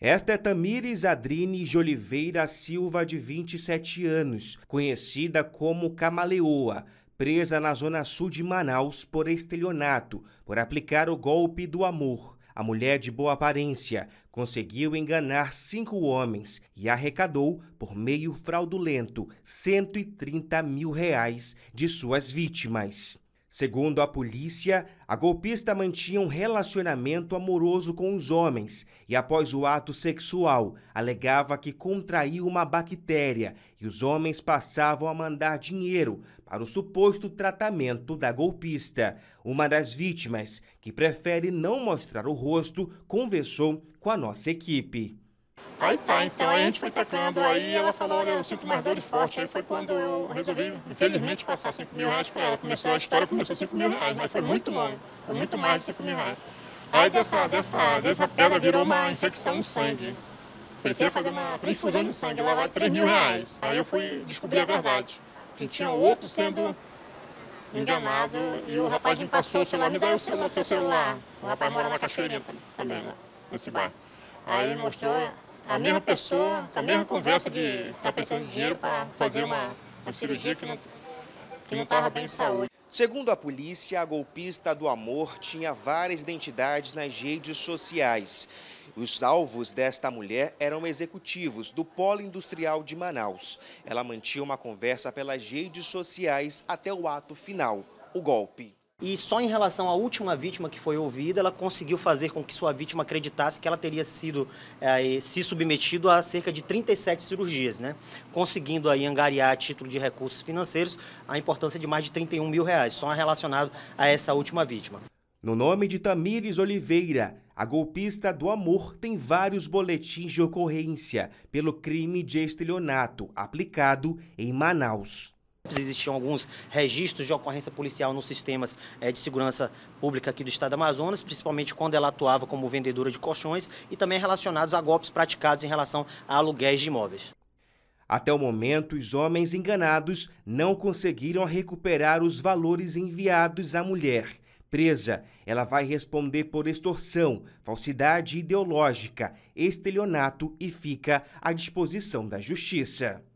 Esta é Tamires Adrine de Oliveira Silva, de 27 anos, conhecida como Camaleoa, presa na zona sul de Manaus por estelionato, por aplicar o golpe do amor. A mulher de boa aparência conseguiu enganar cinco homens e arrecadou, por meio fraudulento, 130 mil reais de suas vítimas. Segundo a polícia, a golpista mantinha um relacionamento amoroso com os homens e, após o ato sexual, alegava que contraiu uma bactéria e os homens passavam a mandar dinheiro para o suposto tratamento da golpista. Uma das vítimas, que prefere não mostrar o rosto, conversou com a nossa equipe. Aí tá, tá, então aí a gente foi tacando, aí ela falou, olha, eu sinto mais dores fortes. Aí foi quando eu resolvi, infelizmente, passar 5 mil reais para ela. Começou a história, começou 5 mil reais, mas foi muito longo, foi muito mais de 5 mil reais. Aí dessa, dessa, dessa pedra virou uma infecção no sangue. Precisa fazer uma transfusão de sangue, lá vai 3 mil reais. Aí eu fui descobrir a verdade, que tinha outro sendo enganado e o rapaz me passou o celular, me dá o celular, teu celular. O rapaz mora na Cachoeirinha também, né, nesse bar. Aí ele mostrou a mesma pessoa, com a mesma conversa de estar tá, tá precisando de dinheiro para fazer uma, uma cirurgia que não que não tá, estava bem em saúde. Segundo a polícia, a golpista do amor tinha várias identidades nas redes sociais. Os alvos desta mulher eram executivos do Polo Industrial de Manaus. Ela mantinha uma conversa pelas redes sociais até o ato final, o golpe. E só em relação à última vítima que foi ouvida, ela conseguiu fazer com que sua vítima acreditasse que ela teria sido eh, se submetido a cerca de 37 cirurgias, né? Conseguindo aí angariar a título de recursos financeiros a importância de mais de 31 mil reais, só relacionado a essa última vítima. No nome de Tamires Oliveira, a golpista do amor tem vários boletins de ocorrência pelo crime de estelionato aplicado em Manaus existiam alguns registros de ocorrência policial nos sistemas eh, de segurança pública aqui do estado do Amazonas, principalmente quando ela atuava como vendedora de colchões e também relacionados a golpes praticados em relação a aluguéis de imóveis. Até o momento, os homens enganados não conseguiram recuperar os valores enviados à mulher. Presa, ela vai responder por extorsão, falsidade ideológica, estelionato e fica à disposição da justiça.